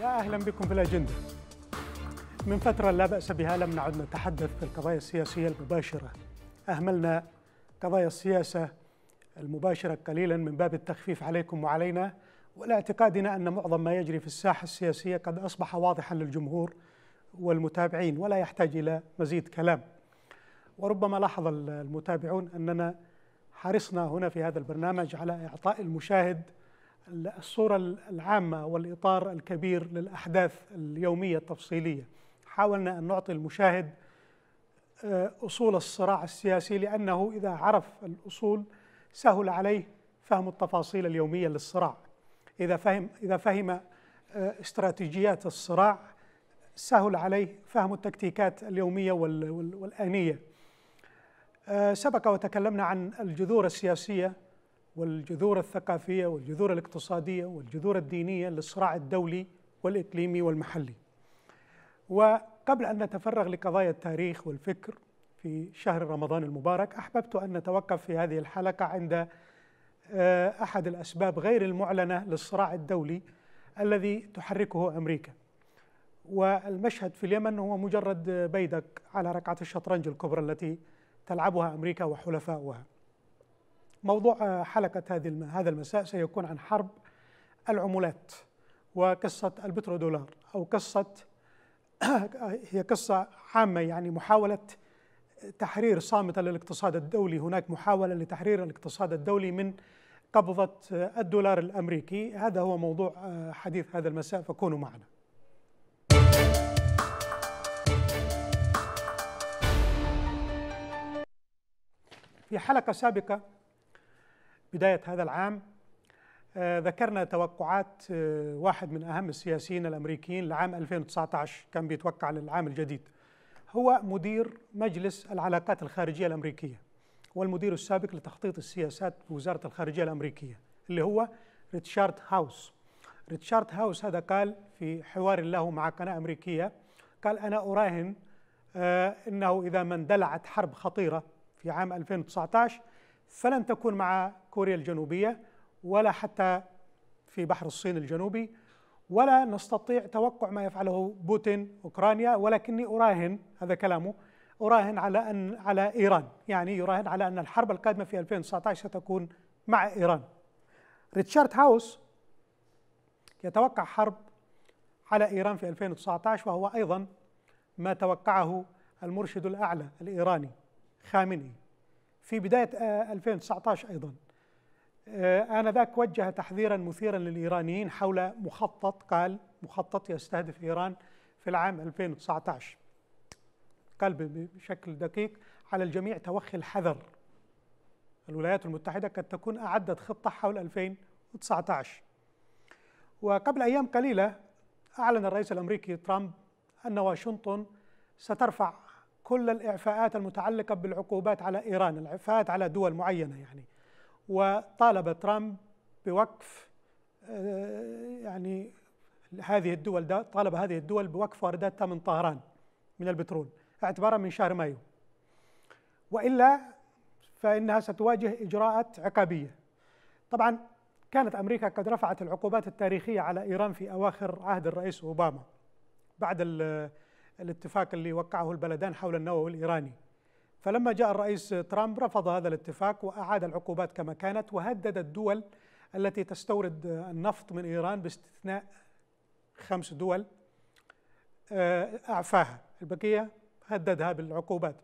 يا أهلا بكم في الأجندة من فترة لا بأس بها لم نعد نتحدث في القضايا السياسية المباشرة أهملنا قضايا السياسة المباشرة قليلا من باب التخفيف عليكم وعلينا ولاعتقادنا أن معظم ما يجري في الساحة السياسية قد أصبح واضحا للجمهور والمتابعين ولا يحتاج إلى مزيد كلام وربما لاحظ المتابعون أننا حرصنا هنا في هذا البرنامج على إعطاء المشاهد الصورة العامة والإطار الكبير للأحداث اليومية التفصيلية حاولنا أن نعطي المشاهد آه، أصول الصراع السياسي لأنه إذا عرف الأصول سهل عليه فهم التفاصيل اليومية للصراع إذا فهم, إذا فهم آه، استراتيجيات الصراع سهل عليه فهم التكتيكات اليومية والآنية آه، سبق وتكلمنا عن الجذور السياسية والجذور الثقافية والجذور الاقتصادية والجذور الدينية للصراع الدولي والإقليمي والمحلي وقبل أن نتفرغ لقضايا التاريخ والفكر في شهر رمضان المبارك أحببت أن نتوقف في هذه الحلقة عند آه، أحد الأسباب غير المعلنة للصراع الدولي الذي تحركه أمريكا والمشهد في اليمن هو مجرد بيدق على ركعة الشطرنج الكبرى التي تلعبها أمريكا وحلفاؤها موضوع آه، حلقة هذه هذا المساء سيكون عن حرب العملات وقصة البترودولار أو قصة هي قصة عامة يعني محاولة تحرير صامتة للاقتصاد الدولي هناك محاولة لتحرير الاقتصاد الدولي من قبضة آه، الدولار الأمريكي هذا هو موضوع آه، حديث هذا المساء فكونوا معنا في حلقة سابقة بداية هذا العام آه، ذكرنا توقعات آه، واحد من أهم السياسيين الأمريكيين لعام 2019 كان بيتوقع للعام الجديد هو مدير مجلس العلاقات الخارجية الأمريكية والمدير السابق لتخطيط السياسات بوزارة الخارجية الأمريكية اللي هو ريتشارد هاوس ريتشارد هاوس هذا قال في حوار له مع قناة أمريكية قال أنا أراهن آه، أنه إذا ما اندلعت حرب خطيرة في عام 2019 فلن تكون مع كوريا الجنوبية ولا حتى في بحر الصين الجنوبي ولا نستطيع توقع ما يفعله بوتين أوكرانيا ولكني أراهن هذا كلامه أراهن على أن على إيران يعني يراهن على أن الحرب القادمة في 2019 ستكون مع إيران ريتشارد هاوس يتوقع حرب على إيران في 2019 وهو أيضا ما توقعه المرشد الأعلى الإيراني خامنئي في بداية 2019 آه، أيضا آه، آنذاك وجه تحذيرا مثيرا للإيرانيين حول مخطط قال مخطط يستهدف إيران في العام 2019 قال بشكل دقيق على الجميع توخي الحذر الولايات المتحدة قد تكون أعدت خطة حول 2019 وقبل أيام قليلة أعلن الرئيس الأمريكي ترامب أن واشنطن سترفع كل الإعفاءات المتعلقة بالعقوبات على إيران الإعفاءات على دول معينة يعني وطالب ترامب بوقف آه، يعني هذه الدول طالب هذه الدول بوقف وارداتها من طهران من البترول اعتبارا من شهر مايو والا فانها ستواجه اجراءات عقابيه طبعا كانت امريكا قد رفعت العقوبات التاريخيه على ايران في اواخر عهد الرئيس اوباما بعد الاتفاق اللي وقعه البلدان حول النووي الايراني فلما جاء الرئيس ترامب رفض هذا الاتفاق وأعاد العقوبات كما كانت وهدد الدول التي تستورد النفط من إيران باستثناء خمس دول آه، أعفاها البقية هددها بالعقوبات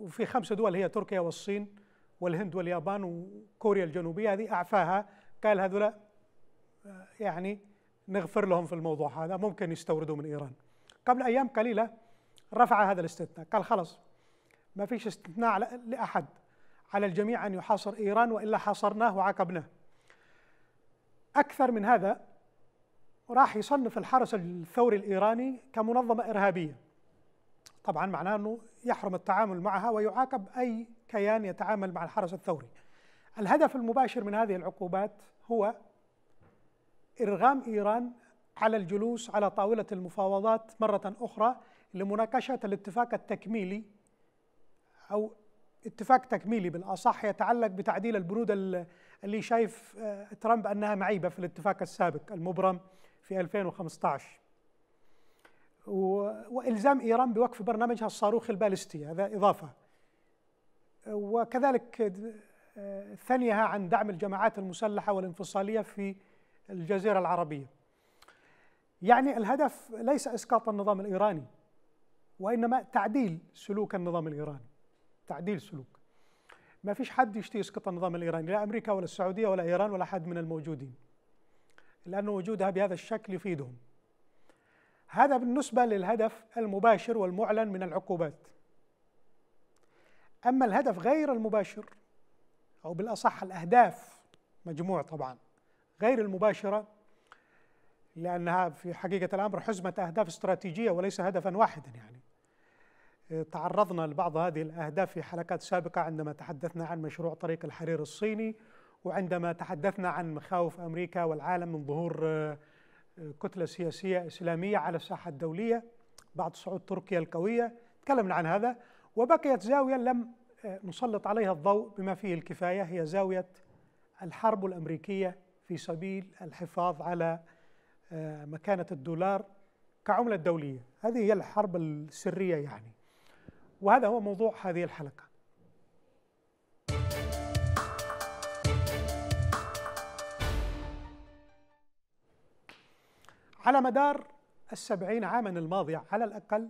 وفي خمس دول هي تركيا والصين والهند واليابان وكوريا الجنوبية هذه أعفاها قال هذولا آه، يعني نغفر لهم في الموضوع هذا ممكن يستوردوا من إيران قبل أيام قليلة رفع هذا الاستثناء قال خلاص ما فيش استثناء لأحد على الجميع أن يحاصر إيران وإلا حاصرناه وعاقبناه أكثر من هذا راح يصنف الحرس الثوري الإيراني كمنظمة إرهابية طبعا معناه أنه يحرم التعامل معها ويعاقب أي كيان يتعامل مع الحرس الثوري الهدف المباشر من هذه العقوبات هو إرغام إيران على الجلوس على طاولة المفاوضات مرة أخرى لمناقشة الاتفاق التكميلي او اتفاق تكميلي بالاصح يتعلق بتعديل البنود اللي شايف آه، ترامب انها معيبه في الاتفاق السابق المبرم في 2015 والزام ايران بوقف برنامجها الصاروخ البالستي هذا اضافه وكذلك آه، ثنيها عن دعم الجماعات المسلحه والانفصاليه في الجزيره العربيه. يعني الهدف ليس اسقاط النظام الايراني وانما تعديل سلوك النظام الايراني. تعديل سلوك ما فيش حد يشتي يسقط النظام الإيراني لا أمريكا ولا السعودية ولا إيران ولا حد من الموجودين لأن وجودها بهذا الشكل يفيدهم هذا بالنسبة للهدف المباشر والمعلن من العقوبات أما الهدف غير المباشر أو بالأصح الأهداف مجموع طبعا غير المباشرة لأنها في حقيقة الأمر حزمة أهداف استراتيجية وليس هدفا واحدا يعني تعرضنا لبعض هذه الأهداف في حلقات سابقة عندما تحدثنا عن مشروع طريق الحرير الصيني وعندما تحدثنا عن مخاوف أمريكا والعالم من ظهور آه، كتلة سياسية إسلامية على الساحة الدولية بعد صعود تركيا القوية تكلمنا عن هذا وبقيت زاوية لم آه، نسلط عليها الضوء بما فيه الكفاية هي زاوية الحرب الأمريكية في سبيل الحفاظ على آه، مكانة الدولار كعملة دولية هذه هي الحرب السرية يعني وهذا هو موضوع هذه الحلقه على مدار السبعين عاما الماضية على الأقل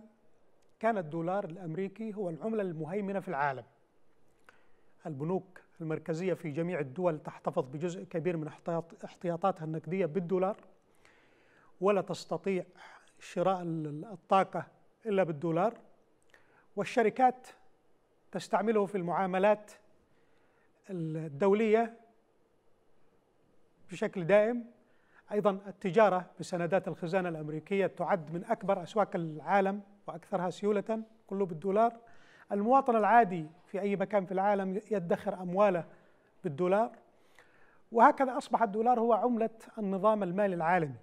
كان الدولار الأمريكي هو العملة المهيمنة في العالم البنوك المركزية في جميع الدول تحتفظ بجزء كبير من احتياطاتها النقدية بالدولار ولا تستطيع شراء الطاقة إلا بالدولار والشركات تستعمله في المعاملات الدولية بشكل دائم أيضا التجارة بسندات الخزانة الأمريكية تعد من أكبر أسواق العالم وأكثرها سيولة كله بالدولار المواطن العادي في أي مكان في العالم يدخر أمواله بالدولار وهكذا أصبح الدولار هو عملة النظام المالي العالمي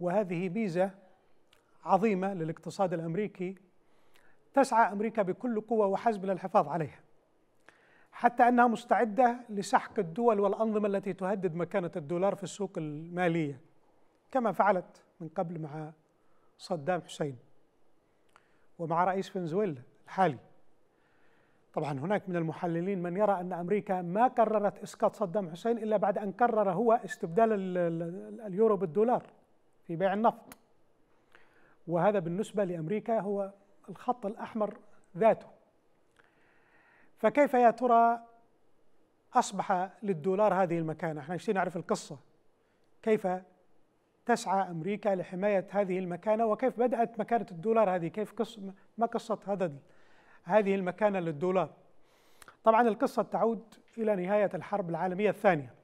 وهذه ميزة عظيمة للاقتصاد الأمريكي تسعى امريكا بكل قوه وحزم للحفاظ عليها حتى انها مستعده لسحق الدول والانظمه التي تهدد مكانه الدولار في السوق الماليه كما فعلت من قبل مع صدام حسين ومع رئيس فنزويلا الحالي طبعا هناك من المحللين من يرى ان امريكا ما قررت اسقاط صدام حسين الا بعد ان قرر هو استبدال اليورو بالدولار في بيع النفط وهذا بالنسبه لامريكا هو الخط الأحمر ذاته فكيف يا ترى أصبح للدولار هذه المكانة احنا نشتري نعرف القصة كيف تسعى أمريكا لحماية هذه المكانة وكيف بدأت مكانة الدولار هذه كيف قص ما قصة هذا هذه المكانة للدولار طبعا القصة تعود إلى نهاية الحرب العالمية الثانية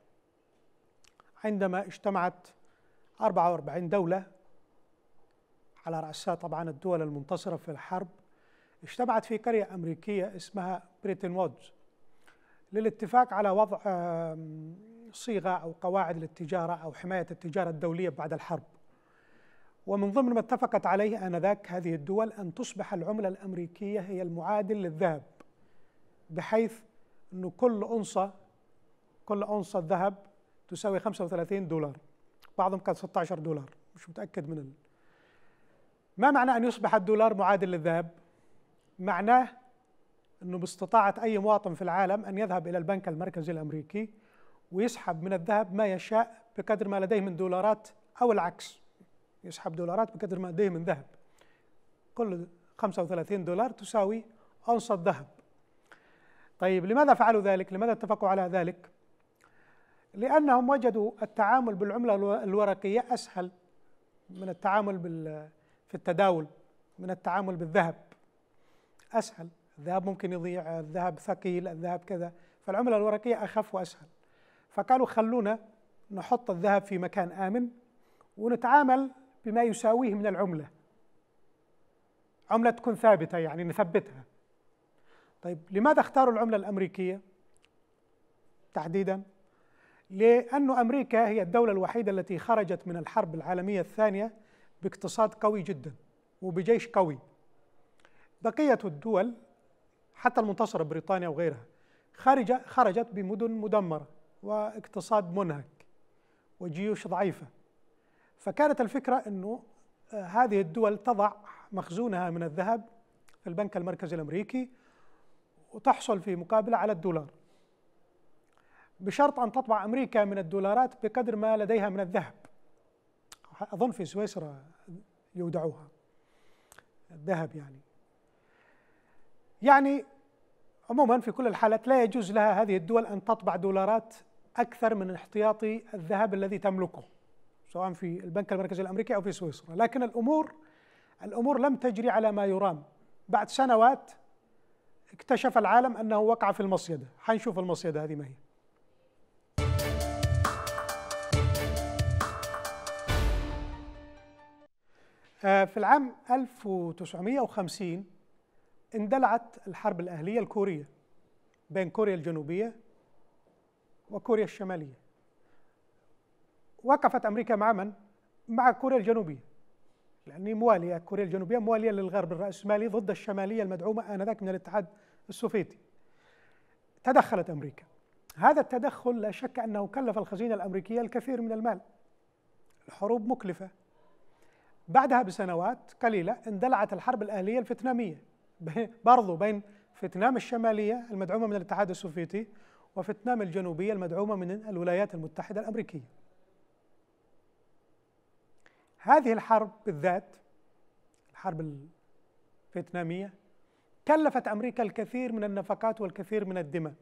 عندما اجتمعت 44 دولة على رأسها طبعا الدول المنتصرة في الحرب اجتمعت في قرية أمريكية اسمها بريتن وودز للاتفاق على وضع صيغة أو قواعد للتجارة أو حماية التجارة الدولية بعد الحرب ومن ضمن ما اتفقت عليه آنذاك هذه الدول أن تصبح العملة الأمريكية هي المعادل للذهب بحيث أنه كل أنصة كل أنصة ذهب تساوي 35 دولار بعضهم كان 16 دولار مش متأكد من ما معنى أن يصبح الدولار معادل للذهب؟ معناه أنه باستطاعة أي مواطن في العالم أن يذهب إلى البنك المركزي الأمريكي ويسحب من الذهب ما يشاء بقدر ما لديه من دولارات أو العكس يسحب دولارات بقدر ما لديه من ذهب كل 35 دولار تساوي أونصة ذهب طيب لماذا فعلوا ذلك؟ لماذا اتفقوا على ذلك؟ لأنهم وجدوا التعامل بالعملة الورقية أسهل من التعامل بال في التداول من التعامل بالذهب اسهل الذهب ممكن يضيع الذهب ثقيل الذهب كذا فالعمله الورقيه اخف واسهل فقالوا خلونا نحط الذهب في مكان امن ونتعامل بما يساويه من العمله عمله تكون ثابته يعني نثبتها طيب لماذا اختاروا العمله الامريكيه تحديدا لأن أمريكا هي الدولة الوحيدة التي خرجت من الحرب العالمية الثانية باقتصاد قوي جدا وبجيش قوي بقية الدول حتى المنتصرة بريطانيا وغيرها خارجة خرجت بمدن مدمرة واقتصاد منهك وجيوش ضعيفة فكانت الفكرة أنه آه، هذه الدول تضع مخزونها من الذهب في البنك المركزي الأمريكي وتحصل في مقابلة على الدولار بشرط أن تطبع أمريكا من الدولارات بقدر ما لديها من الذهب أظن في سويسرا يودعوها الذهب يعني يعني عموما في كل الحالات لا يجوز لها هذه الدول أن تطبع دولارات أكثر من احتياطي الذهب الذي تملكه سواء في البنك المركزي الأمريكي أو في سويسرا لكن الأمور الأمور لم تجري على ما يرام بعد سنوات اكتشف العالم أنه وقع في المصيدة حنشوف المصيدة هذه ما هي آه، في العام 1950 اندلعت الحرب الأهلية الكورية بين كوريا الجنوبية وكوريا الشمالية وقفت أمريكا مع من؟ مع كوريا الجنوبية لأن موالية كوريا الجنوبية موالية للغرب الرأسمالي ضد الشمالية المدعومة آنذاك من الاتحاد السوفيتي تدخلت أمريكا هذا التدخل لا شك أنه كلف الخزينة الأمريكية الكثير من المال الحروب مكلفة بعدها بسنوات قليلة اندلعت الحرب الأهلية الفيتنامية برضو بين فيتنام الشمالية المدعومة من الاتحاد السوفيتي وفيتنام الجنوبية المدعومة من الولايات المتحدة الأمريكية هذه الحرب بالذات الحرب الفيتنامية كلفت أمريكا الكثير من النفقات والكثير من الدماء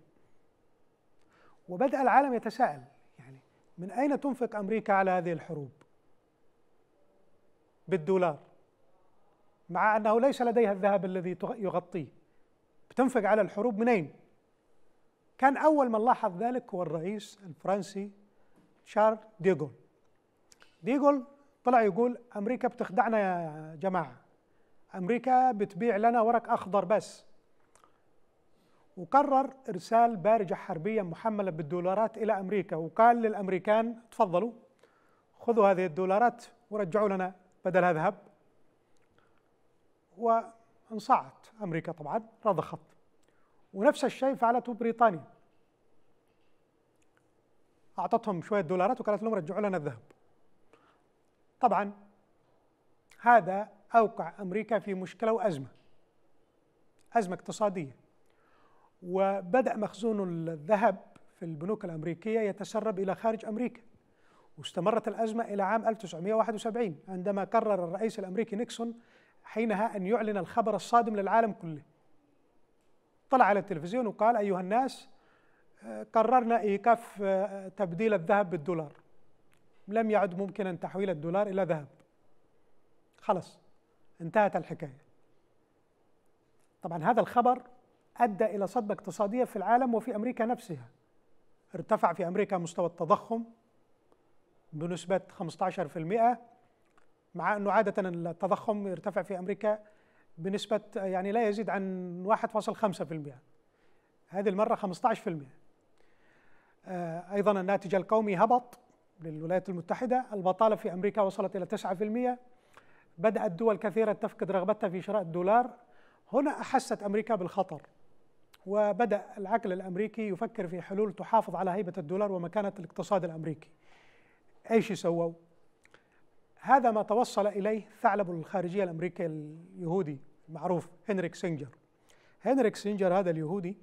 وبدأ العالم يتساءل يعني من أين تنفق أمريكا على هذه الحروب بالدولار مع أنه ليس لديها الذهب الذي يغطيه بتنفق على الحروب منين؟ كان أول من لاحظ ذلك هو الرئيس الفرنسي شارل ديغول ديغول طلع يقول أمريكا بتخدعنا يا جماعة أمريكا بتبيع لنا ورق أخضر بس وقرر إرسال بارجة حربية محملة بالدولارات إلى أمريكا وقال للأمريكان تفضلوا خذوا هذه الدولارات ورجعوا لنا بدل أذهب وانصاعت أمريكا طبعا رضخت ونفس الشيء فعلته بريطانيا أعطتهم شوية دولارات وقالت لهم رجعوا لنا الذهب طبعا هذا أوقع أمريكا في مشكلة وأزمة أزمة اقتصادية وبدأ مخزون الذهب في البنوك الأمريكية يتسرب إلى خارج أمريكا واستمرت الأزمة إلى عام 1971 عندما قرر الرئيس الأمريكي نيكسون حينها أن يعلن الخبر الصادم للعالم كله طلع على التلفزيون وقال أيها الناس قررنا إيقاف تبديل الذهب بالدولار لم يعد ممكنا تحويل الدولار إلى ذهب خلص انتهت الحكاية طبعا هذا الخبر أدى إلى صدمة اقتصادية في العالم وفي أمريكا نفسها ارتفع في أمريكا مستوى التضخم بنسبة 15% مع أنه عادة التضخم يرتفع في أمريكا بنسبة يعني لا يزيد عن 1.5% هذه المرة 15% آه، أيضا الناتج القومي هبط للولايات المتحدة البطالة في أمريكا وصلت إلى 9% بدأت دول كثيرة تفقد رغبتها في شراء الدولار هنا أحست أمريكا بالخطر وبدأ العقل الأمريكي يفكر في حلول تحافظ على هيبة الدولار ومكانة الاقتصاد الأمريكي ايش سووا؟ هذا ما توصل اليه ثعلب الخارجيه الامريكي اليهودي المعروف هنريك سينجر. هنريك سينجر هذا اليهودي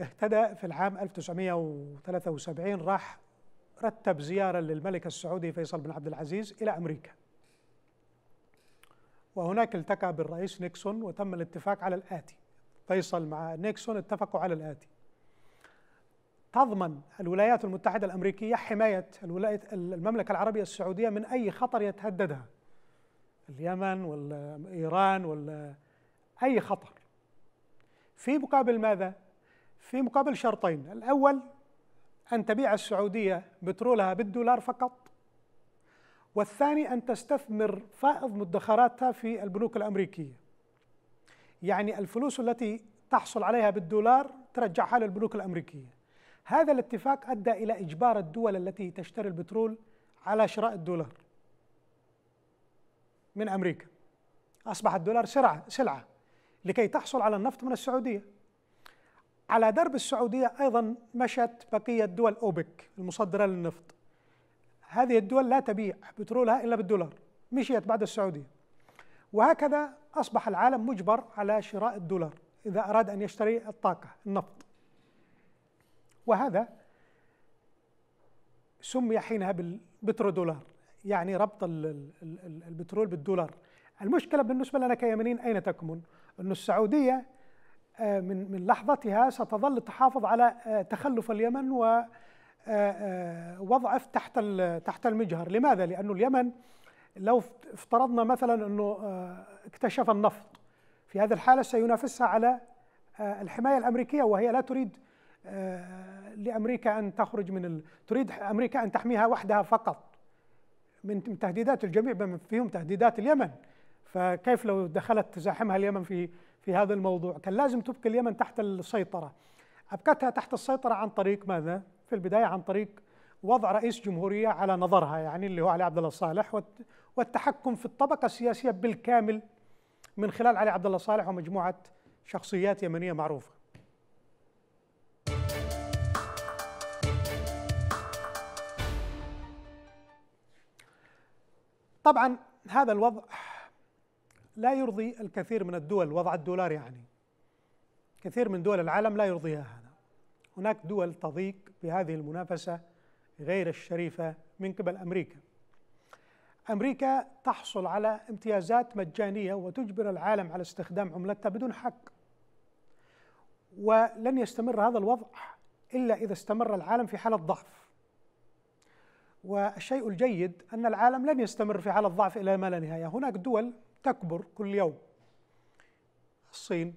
اهتدى في العام 1973 راح رتب زياره للملك السعودي فيصل بن عبد العزيز الى امريكا. وهناك التقى بالرئيس نيكسون وتم الاتفاق على الاتي. فيصل مع نيكسون اتفقوا على الاتي. تضمن الولايات المتحدة الأمريكية حماية الولايات المملكة العربية السعودية من أي خطر يتهددها اليمن ولا إيران ولا أي خطر في مقابل ماذا؟ في مقابل شرطين الأول أن تبيع السعودية بترولها بالدولار فقط والثاني أن تستثمر فائض مدخراتها في البنوك الأمريكية يعني الفلوس التي تحصل عليها بالدولار ترجعها للبنوك الأمريكية هذا الاتفاق أدى إلى إجبار الدول التي تشتري البترول على شراء الدولار من أمريكا أصبح الدولار سرعة سلعة لكي تحصل على النفط من السعودية على درب السعودية أيضا مشت بقية دول أوبك المصدرة للنفط هذه الدول لا تبيع بترولها إلا بالدولار مشيت بعد السعودية وهكذا أصبح العالم مجبر على شراء الدولار إذا أراد أن يشتري الطاقة النفط وهذا سمي حينها بالبترودولار يعني ربط البترول بالدولار المشكلة بالنسبة لنا كيمنيين أين تكمن؟ أن السعودية آه، من من لحظتها ستظل تحافظ على آه، تخلف اليمن ووضعه آه، تحت تحت المجهر، لماذا؟ لانه اليمن لو افترضنا مثلا أنه اكتشف النفط في هذه الحالة سينافسها على الحماية الأمريكية وهي لا تريد آه، لامريكا ان تخرج من ال... تريد امريكا ان تحميها وحدها فقط من تهديدات الجميع بما فيهم تهديدات اليمن فكيف لو دخلت تزاحمها اليمن في في هذا الموضوع كان لازم تبقي اليمن تحت السيطره ابقتها تحت السيطره عن طريق ماذا في البدايه عن طريق وضع رئيس جمهوريه على نظرها يعني اللي هو علي عبد الله صالح والتحكم في الطبقه السياسيه بالكامل من خلال علي عبد الله صالح ومجموعه شخصيات يمنيه معروفه طبعا هذا الوضع لا يرضي الكثير من الدول وضع الدولار يعني كثير من دول العالم لا يرضيها هذا هناك دول تضيق بهذه المنافسة غير الشريفة من قبل أمريكا أمريكا تحصل على امتيازات مجانية وتجبر العالم على استخدام عملتها بدون حق ولن يستمر هذا الوضع إلا إذا استمر العالم في حالة ضعف والشيء الجيد أن العالم لن يستمر في حالة ضعف إلى ما لا نهاية هناك دول تكبر كل يوم الصين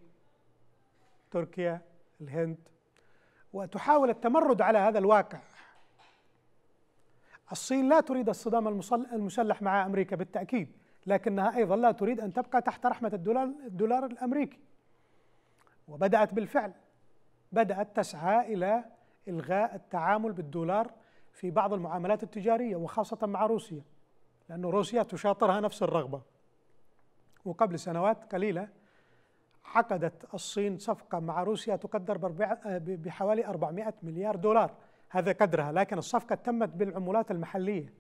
تركيا الهند وتحاول التمرد على هذا الواقع الصين لا تريد الصدام المسلح مع أمريكا بالتأكيد لكنها أيضا لا تريد أن تبقى تحت رحمة الدولار, الدولار الأمريكي وبدأت بالفعل بدأت تسعى إلى إلغاء التعامل بالدولار في بعض المعاملات التجارية وخاصة مع روسيا لأن روسيا تشاطرها نفس الرغبة وقبل سنوات قليلة عقدت الصين صفقة مع روسيا تقدر بحوالي 400 مليار دولار هذا قدرها لكن الصفقة تمت بالعملات المحلية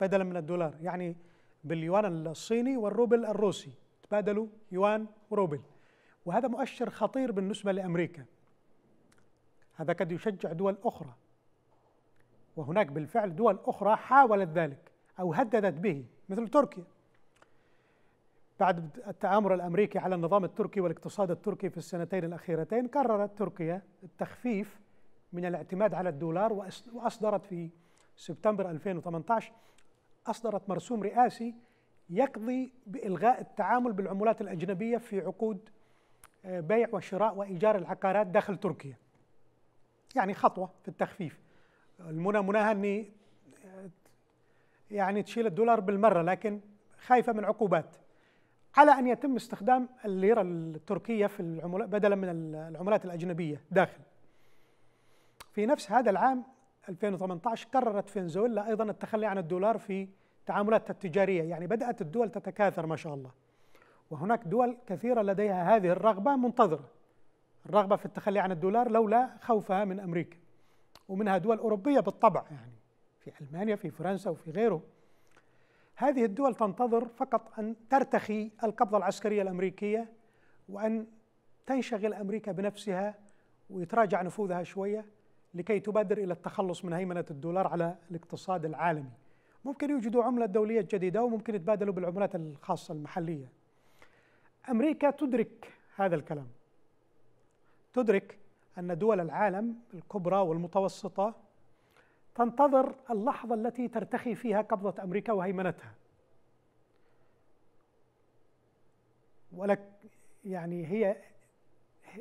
بدلا من الدولار يعني باليوان الصيني والروبل الروسي تبادلوا يوان وروبل وهذا مؤشر خطير بالنسبة لأمريكا هذا قد يشجع دول أخرى وهناك بالفعل دول أخرى حاولت ذلك أو هددت به مثل تركيا بعد التآمر الأمريكي على النظام التركي والاقتصاد التركي في السنتين الأخيرتين قررت تركيا التخفيف من الاعتماد على الدولار وأصدرت في سبتمبر 2018 أصدرت مرسوم رئاسي يقضي بإلغاء التعامل بالعملات الأجنبية في عقود آه، بيع وشراء وإيجار العقارات داخل تركيا يعني خطوة في التخفيف المنى مناها اني يعني تشيل الدولار بالمره لكن خايفه من عقوبات على ان يتم استخدام الليره التركيه في العملات بدلا من العملات الاجنبيه داخل في نفس هذا العام 2018 قررت فنزويلا ايضا التخلي عن الدولار في تعاملاتها التجاريه يعني بدات الدول تتكاثر ما شاء الله وهناك دول كثيره لديها هذه الرغبه منتظره الرغبه في التخلي عن الدولار لولا خوفها من امريكا ومنها دول أوروبية بالطبع يعني في ألمانيا في فرنسا وفي غيره هذه الدول تنتظر فقط أن ترتخي القبضة العسكرية الأمريكية وأن تنشغل أمريكا بنفسها ويتراجع نفوذها شوية لكي تبادر إلى التخلص من هيمنة الدولار على الاقتصاد العالمي ممكن يوجدوا عملة دولية جديدة وممكن يتبادلوا بالعملات الخاصة المحلية أمريكا تدرك هذا الكلام تدرك أن دول العالم الكبرى والمتوسطة تنتظر اللحظة التي ترتخي فيها قبضة أمريكا وهيمنتها ولك يعني هي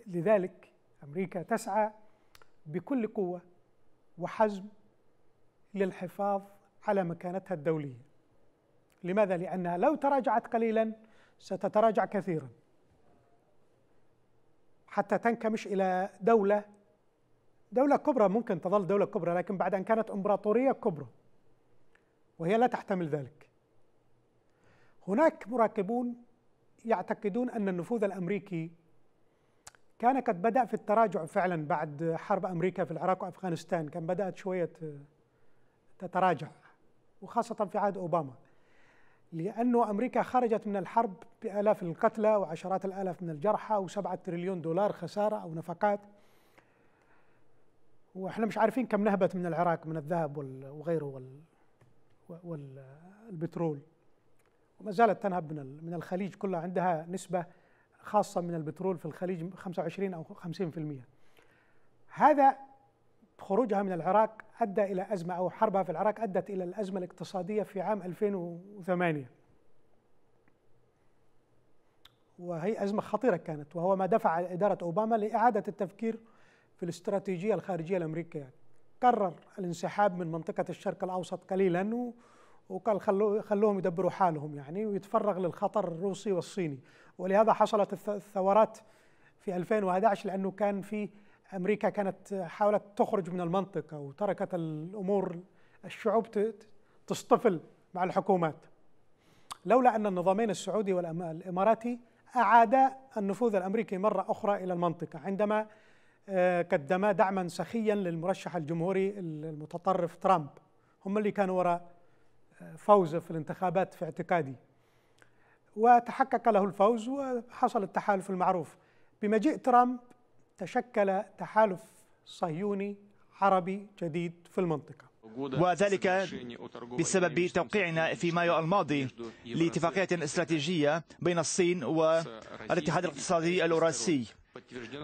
لذلك أمريكا تسعى بكل قوة وحزم للحفاظ على مكانتها الدولية لماذا؟ لأنها لو تراجعت قليلا ستتراجع كثيرا حتى تنكمش الى دوله دوله كبرى ممكن تظل دوله كبرى لكن بعد ان كانت امبراطوريه كبرى وهي لا تحتمل ذلك هناك مراقبون يعتقدون ان النفوذ الامريكي كان قد بدا في التراجع فعلا بعد حرب امريكا في العراق وافغانستان كان بدات شويه تتراجع وخاصه في عهد اوباما لأنه أمريكا خرجت من الحرب بآلاف القتلى وعشرات الآلاف من الجرحى وسبعة تريليون دولار خسارة أو نفقات وإحنا مش عارفين كم نهبت من العراق من الذهب وغيره والبترول وما زالت تنهب من من الخليج كلها عندها نسبة خاصة من البترول في الخليج 25 أو 50% هذا خروجها من العراق أدى إلى أزمة أو حربها في العراق أدت إلى الأزمة الاقتصادية في عام 2008 وهي أزمة خطيرة كانت وهو ما دفع إدارة أوباما لإعادة التفكير في الاستراتيجية الخارجية الأمريكية قرر يعني. الانسحاب من منطقة الشرق الأوسط قليلا وقال خلوهم يدبروا حالهم يعني ويتفرغ للخطر الروسي والصيني ولهذا حصلت الثورات في 2011 لأنه كان في امريكا كانت حاولت تخرج من المنطقه وتركت الامور الشعوب تصطفل مع الحكومات لولا ان النظامين السعودي والاماراتي اعادا النفوذ الامريكي مره اخرى الى المنطقه عندما آه، قدما دعما سخيا للمرشح الجمهوري المتطرف ترامب هم اللي كانوا وراء آه، فوزه في الانتخابات في اعتقادي وتحقق له الفوز وحصل التحالف المعروف بمجيء ترامب تشكل تحالف صهيوني عربي جديد في المنطقة وذلك بسبب توقيعنا في مايو الماضي لاتفاقية استراتيجية بين الصين والاتحاد الاقتصادي الأوراسي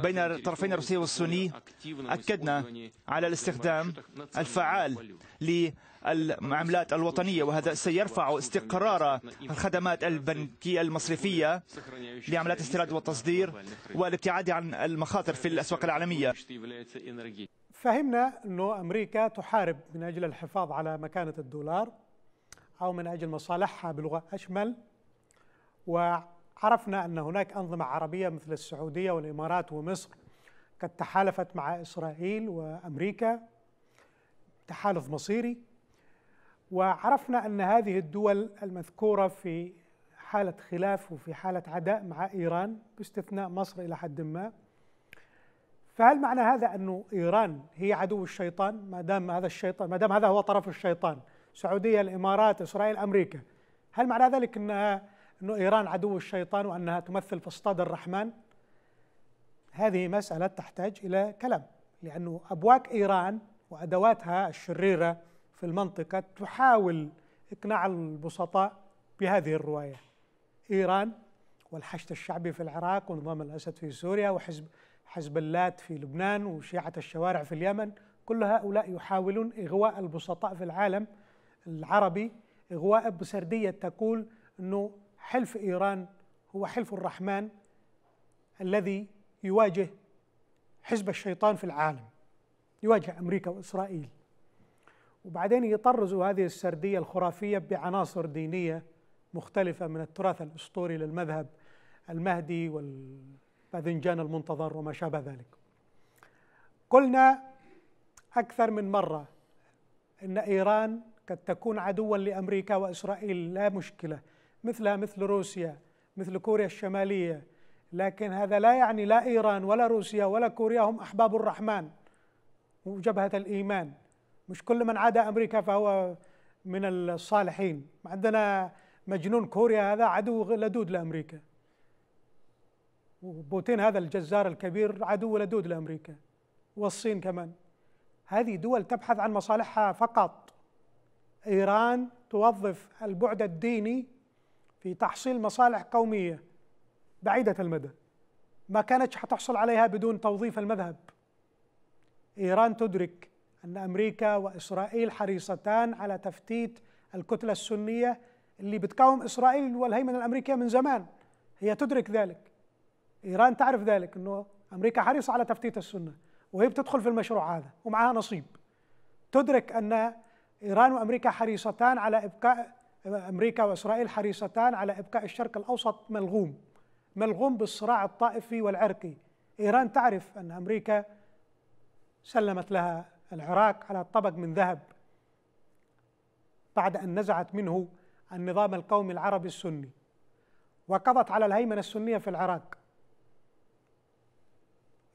بين الطرفين الروسي والصيني أكدنا على الاستخدام الفعال ل العملات الوطنية وهذا سيرفع استقرار الخدمات البنكية المصرفية لعملات استيراد والتصدير والابتعاد عن المخاطر في الأسواق العالمية فهمنا أنه أمريكا تحارب من أجل الحفاظ على مكانة الدولار أو من أجل مصالحها بلغة أشمل وعرفنا أن هناك أنظمة عربية مثل السعودية والإمارات ومصر قد تحالفت مع إسرائيل وأمريكا تحالف مصيري وعرفنا أن هذه الدول المذكورة في حالة خلاف وفي حالة عداء مع إيران باستثناء مصر إلى حد ما فهل معنى هذا أنه إيران هي عدو الشيطان ما دام هذا الشيطان ما دام هذا هو طرف الشيطان السعودية الإمارات إسرائيل أمريكا هل معنى ذلك أنها أنه إيران عدو الشيطان وأنها تمثل اصطاد الرحمن هذه مسألة تحتاج إلى كلام لأنه أبواك إيران وأدواتها الشريرة في المنطقة تحاول إقناع البسطاء بهذه الرواية إيران والحشد الشعبي في العراق ونظام الأسد في سوريا وحزب حزب اللات في لبنان وشيعة الشوارع في اليمن كل هؤلاء يحاولون إغواء البسطاء في العالم العربي إغواء بسردية تقول أنه حلف إيران هو حلف الرحمن الذي يواجه حزب الشيطان في العالم يواجه أمريكا وإسرائيل وبعدين يطرزوا هذه السردية الخرافية بعناصر دينية مختلفة من التراث الأسطوري للمذهب المهدي والباذنجان المنتظر وما شابه ذلك قلنا أكثر من مرة أن إيران قد تكون عدوا لأمريكا وإسرائيل لا مشكلة مثلها مثل روسيا مثل كوريا الشمالية لكن هذا لا يعني لا إيران ولا روسيا ولا كوريا هم أحباب الرحمن وجبهة الإيمان مش كل من عادى أمريكا فهو من الصالحين عندنا مجنون كوريا هذا عدو لدود لأمريكا وبوتين هذا الجزار الكبير عدو لدود لأمريكا والصين كمان هذه دول تبحث عن مصالحها فقط إيران توظف البعد الديني في تحصيل مصالح قومية بعيدة المدى ما كانتش حتحصل عليها بدون توظيف المذهب إيران تدرك أن أمريكا وإسرائيل حريصتان على تفتيت الكتلة السنية اللي بتقاوم إسرائيل والهيمنة الأمريكية من زمان هي تدرك ذلك إيران تعرف ذلك أنه أمريكا حريصة على تفتيت السنة وهي بتدخل في المشروع هذا ومعها نصيب تدرك أن إيران وأمريكا حريصتان على إبقاء أمريكا وإسرائيل حريصتان على إبقاء الشرق الأوسط ملغوم ملغوم بالصراع الطائفي والعرقي إيران تعرف أن أمريكا سلمت لها العراق على طبق من ذهب بعد أن نزعت منه النظام القومي العربي السني وقضت على الهيمنة السنية في العراق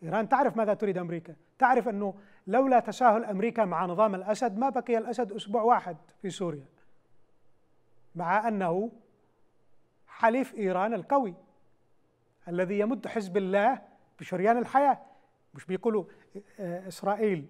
إيران تعرف ماذا تريد أمريكا تعرف أنه لولا تساهل أمريكا مع نظام الأسد ما بقي الأسد أسبوع واحد في سوريا مع أنه حليف إيران القوي الذي يمد حزب الله بشريان الحياة مش بيقولوا آه، إسرائيل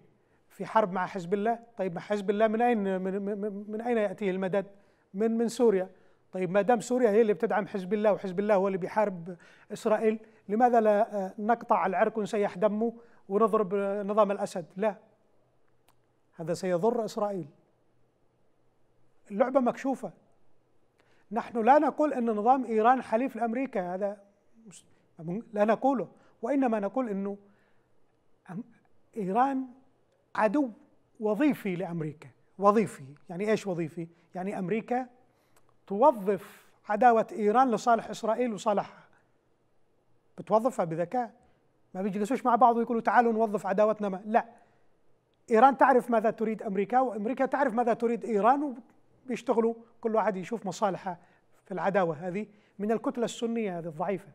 في حرب مع حزب الله طيب حزب الله من اين من, من, من اين ياتيه المدد من من سوريا طيب ما دام سوريا هي اللي بتدعم حزب الله وحزب الله هو اللي بيحارب اسرائيل لماذا لا آه، نقطع العرق ونسيح دمه ونضرب آه، نظام الاسد لا هذا سيضر اسرائيل اللعبه مكشوفه نحن لا نقول ان نظام ايران حليف لامريكا هذا لا نقوله وانما نقول انه ايران عدو وظيفي لامريكا وظيفي يعني ايش وظيفي يعني امريكا توظف عداوه ايران لصالح اسرائيل وصالحها بتوظفها بذكاء ما بيجلسوش مع بعض ويقولوا تعالوا نوظف عداوتنا ما. لا ايران تعرف ماذا تريد امريكا وامريكا تعرف ماذا تريد ايران وبيشتغلوا كل واحد يشوف مصالحه في العداوه هذه من الكتله السنيه هذه الضعيفه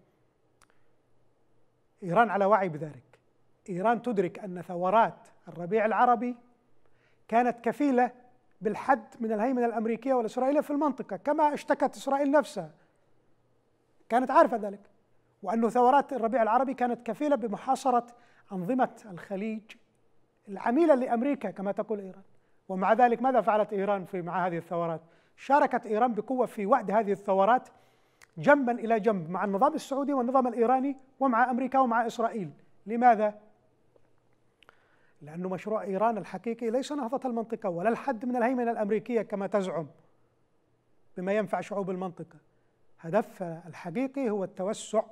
ايران على وعي بذلك إيران تدرك أن ثورات الربيع العربي كانت كفيلة بالحد من الهيمنة الأمريكية والإسرائيلية في المنطقة كما اشتكت إسرائيل نفسها كانت عارفة ذلك وأن ثورات الربيع العربي كانت كفيلة بمحاصرة أنظمة الخليج العميلة لأمريكا كما تقول إيران ومع ذلك ماذا فعلت إيران في مع هذه الثورات شاركت إيران بقوة في وعد هذه الثورات جنبا إلى جنب مع النظام السعودي والنظام الإيراني ومع أمريكا ومع إسرائيل لماذا؟ لأنه مشروع إيران الحقيقي ليس نهضة المنطقة ولا الحد من الهيمنة الأمريكية كما تزعم بما ينفع شعوب المنطقة هدفها الحقيقي هو التوسع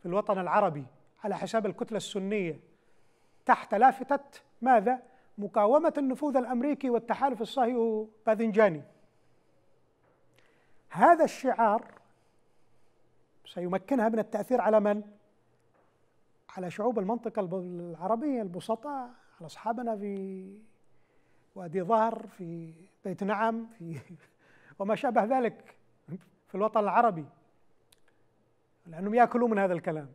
في الوطن العربي على حساب الكتلة السنية تحت لافتة ماذا؟ مقاومة النفوذ الأمريكي والتحالف الصهيوني باذنجاني هذا الشعار سيمكنها من التأثير على من؟ على شعوب المنطقة العربية البسطاء على أصحابنا في وادي ظهر في بيت نعم في وما شابه ذلك في الوطن العربي لأنهم يأكلون من هذا الكلام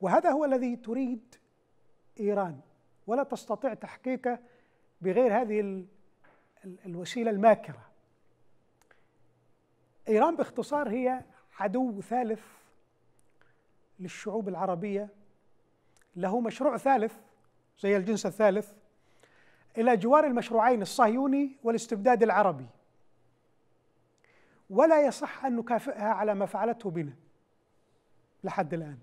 وهذا هو الذي تريد إيران ولا تستطيع تحقيقه بغير هذه الوسيلة الماكرة إيران باختصار هي عدو ثالث للشعوب العربية له مشروع ثالث زي الجنس الثالث إلى جوار المشروعين الصهيوني والاستبداد العربي ولا يصح أن نكافئها على ما فعلته بنا لحد الآن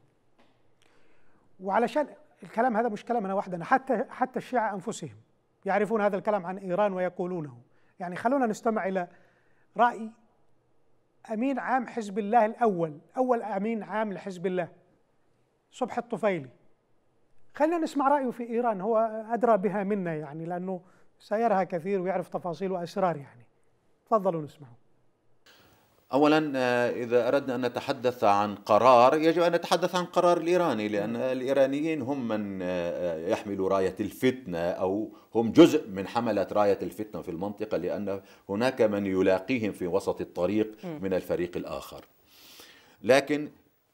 وعلشان الكلام هذا مش كلام أنا وحدنا حتى حتى الشيعة أنفسهم يعرفون هذا الكلام عن إيران ويقولونه يعني خلونا نستمع إلى رأي أمين عام حزب الله الأول أول أمين عام لحزب الله صبح الطفيلي خلينا نسمع رأيه في إيران هو أدرى بها منا يعني لأنه سيرها كثير ويعرف تفاصيل وأسرار يعني تفضلوا نسمعه اولا آه، اذا اردنا ان نتحدث عن قرار يجب ان نتحدث عن قرار الايراني لان الايرانيين هم من آه، آه، يحملوا رايه الفتنه او هم جزء من حمله رايه الفتنه في المنطقه لان هناك من يلاقيهم في وسط الطريق من الفريق الاخر لكن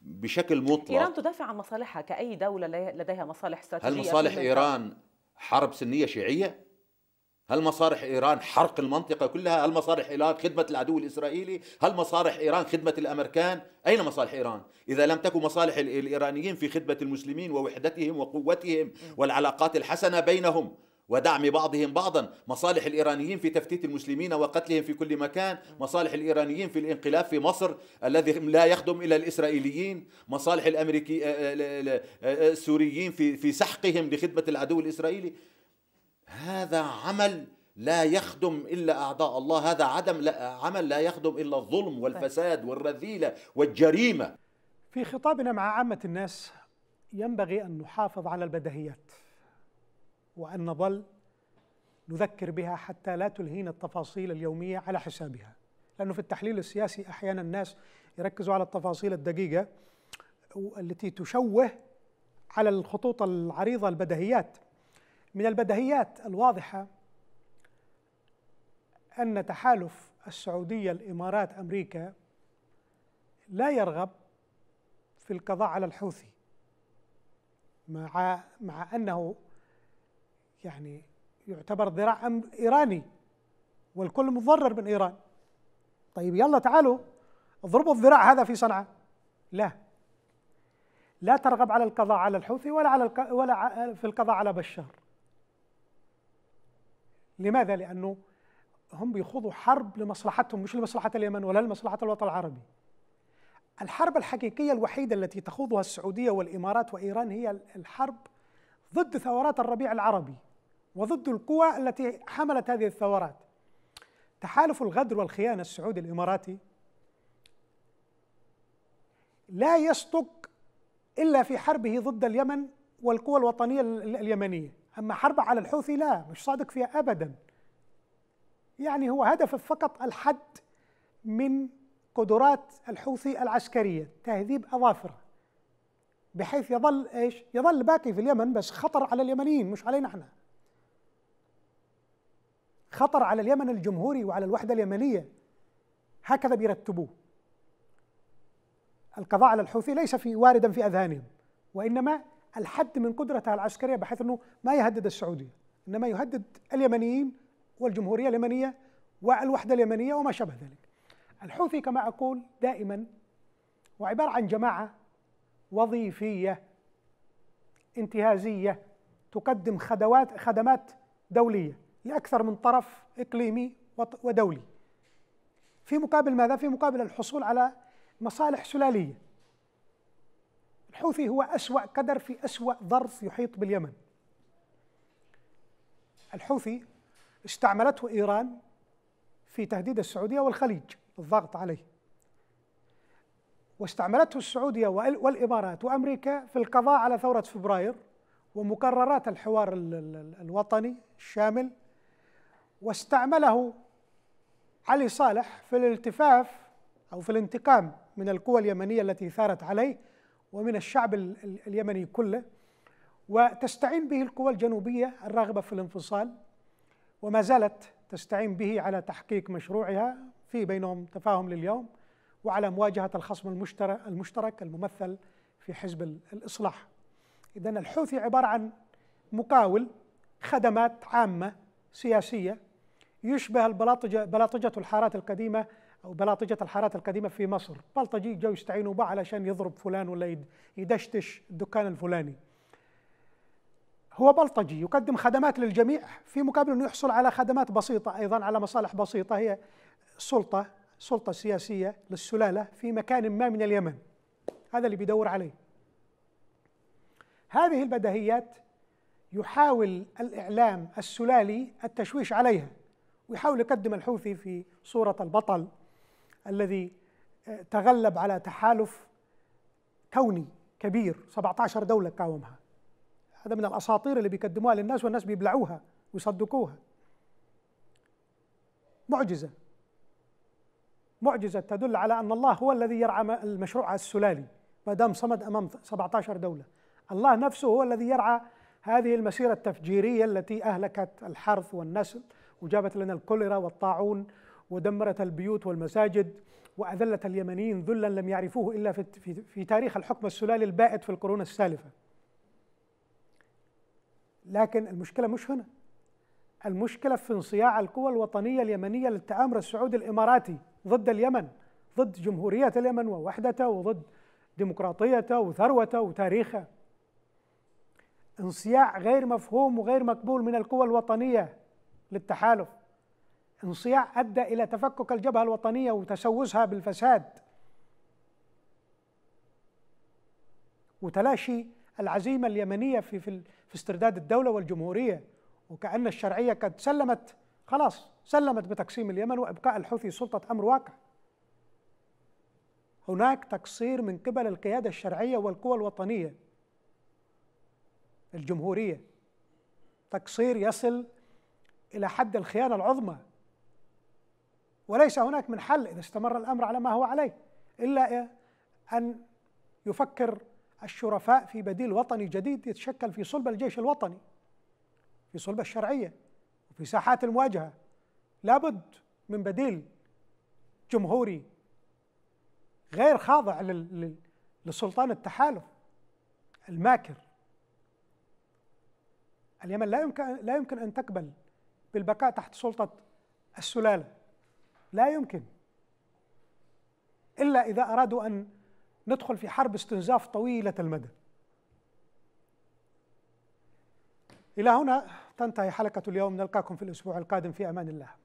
بشكل مطلق ايران تدافع عن مصالحها كاي دوله لديها مصالح استراتيجيه هل مصالح ايران حرب سنيه شيعيه؟ هل مصالح ايران حرق المنطقه كلها؟ هل مصالح ايران خدمه العدو الاسرائيلي؟ هل مصالح ايران خدمه الامريكان؟ اين مصالح ايران؟ اذا لم تكن مصالح الايرانيين في خدمه المسلمين ووحدتهم وقوتهم والعلاقات الحسنه بينهم ودعم بعضهم بعضا مصالح الإيرانيين في تفتيت المسلمين وقتلهم في كل مكان مصالح الإيرانيين في الانقلاب في مصر الذي لا يخدم إلى الإسرائيليين مصالح الأمريكي آه، آه، آه، السوريين في, في سحقهم لخدمة العدو الإسرائيلي هذا عمل لا يخدم الا اعضاء الله هذا عدم لا عمل لا يخدم الا الظلم والفساد والرذيله والجريمه في خطابنا مع عامه الناس ينبغي ان نحافظ على البدهيات وأن نظل نذكر بها حتى لا تلهينا التفاصيل اليومية على حسابها لأنه في التحليل السياسي أحيانا الناس يركزوا على التفاصيل الدقيقة التي تشوه على الخطوط العريضة البدهيات من البدهيات الواضحة أن تحالف السعودية الإمارات أمريكا لا يرغب في القضاء على الحوثي مع مع أنه يعني يعتبر ذراع إيراني والكل متضرر من إيران طيب يلا تعالوا اضربوا الذراع هذا في صنعاء لا لا ترغب على القضاء على الحوثي ولا على ولا في القضاء على بشار لماذا؟ لأنه هم بيخوضوا حرب لمصلحتهم مش لمصلحة اليمن ولا لمصلحة الوطن العربي الحرب الحقيقية الوحيدة التي تخوضها السعودية والإمارات وإيران هي الحرب ضد ثورات الربيع العربي وضد القوى التي حملت هذه الثورات تحالف الغدر والخيانة السعودي الإماراتي لا يصدق إلا في حربه ضد اليمن والقوى الوطنية اليمنية أما حرب على الحوثي لا مش صادق فيها أبدا يعني هو هدف فقط الحد من قدرات الحوثي العسكرية تهذيب أظافره بحيث يظل إيش يظل باقي في اليمن بس خطر على اليمنيين مش علينا احنا خطر على اليمن الجمهوري وعلى الوحدة اليمنية هكذا بيرتبوه القضاء على الحوثي ليس في واردا في أذهانهم وإنما الحد من قدرتها العسكرية بحيث أنه ما يهدد السعودية إنما يهدد اليمنيين والجمهورية اليمنية والوحدة اليمنية وما شابه ذلك الحوثي كما أقول دائما وعبارة عن جماعة وظيفية انتهازية تقدم خدوات خدمات دولية لأكثر من طرف إقليمي ودولي في مقابل ماذا؟ في مقابل الحصول على مصالح سلالية الحوثي هو أسوأ قدر في أسوأ ظرف يحيط باليمن الحوثي استعملته إيران في تهديد السعودية والخليج الضغط عليه واستعملته السعودية والإمارات وأمريكا في القضاء على ثورة فبراير ومقررات الحوار الوطني الشامل واستعمله علي صالح في الالتفاف أو في الانتقام من القوى اليمنية التي ثارت عليه ومن الشعب اليمني كله وتستعين به القوى الجنوبية الراغبة في الانفصال وما زالت تستعين به على تحقيق مشروعها في بينهم تفاهم لليوم وعلى مواجهة الخصم المشترك, المشترك الممثل في حزب الإصلاح إذا الحوثي عبارة عن مقاول خدمات عامة سياسية يشبه البلاطجة بلاطجة الحارات القديمة أو بلاطجة الحارات القديمة في مصر بلطجي جو يستعينوا به علشان يضرب فلان ولا يدشتش الدكان الفلاني هو بلطجي يقدم خدمات للجميع في مقابل أنه يحصل على خدمات بسيطة أيضا على مصالح بسيطة هي سلطة سلطة سياسية للسلالة في مكان ما من اليمن هذا اللي بيدور عليه هذه البدهيات يحاول الإعلام السلالي التشويش عليها ويحاول يقدم الحوثي في صورة البطل الذي آه، تغلب على تحالف كوني كبير 17 دولة قاومها هذا من الأساطير اللي بيقدموها للناس والناس بيبلعوها ويصدقوها معجزة معجزة تدل على أن الله هو الذي يرعى المشروع السلالي ما دام صمد أمام 17 دولة الله نفسه هو الذي يرعى هذه المسيرة التفجيرية التي أهلكت الحرث والنسل وجابت لنا الكوليرا والطاعون ودمرت البيوت والمساجد وأذلت اليمنيين ذلا لم يعرفوه إلا في, في, في تاريخ الحكم السلالي البائد في القرون السالفة لكن المشكلة مش هنا المشكلة في انصياع القوى الوطنية اليمنية للتآمر السعودي الإماراتي ضد اليمن ضد جمهورية اليمن ووحدته وضد ديمقراطيته وثروته وتاريخه انصياع غير مفهوم وغير مقبول من القوى الوطنية للتحالف انصياع ادى الى تفكك الجبهه الوطنيه وتسوسها بالفساد وتلاشي العزيمه اليمنيه في في, في استرداد الدوله والجمهوريه وكان الشرعيه قد سلمت خلاص سلمت بتقسيم اليمن وابقاء الحوثي سلطه امر واقع هناك تقصير من قبل القياده الشرعيه والقوى الوطنيه الجمهوريه تقصير يصل إلى حد الخيانة العظمى وليس هناك من حل إذا استمر الأمر على ما هو عليه إلا إيه؟ أن يفكر الشرفاء في بديل وطني جديد يتشكل في صلب الجيش الوطني في صلب الشرعية وفي ساحات المواجهة لابد من بديل جمهوري غير خاضع لسلطان التحالف الماكر اليمن لا يمكن لا يمكن ان تقبل بالبقاء تحت سلطة السلالة لا يمكن إلا إذا أرادوا أن ندخل في حرب استنزاف طويلة المدى إلى هنا تنتهي حلقة اليوم نلقاكم في الأسبوع القادم في أمان الله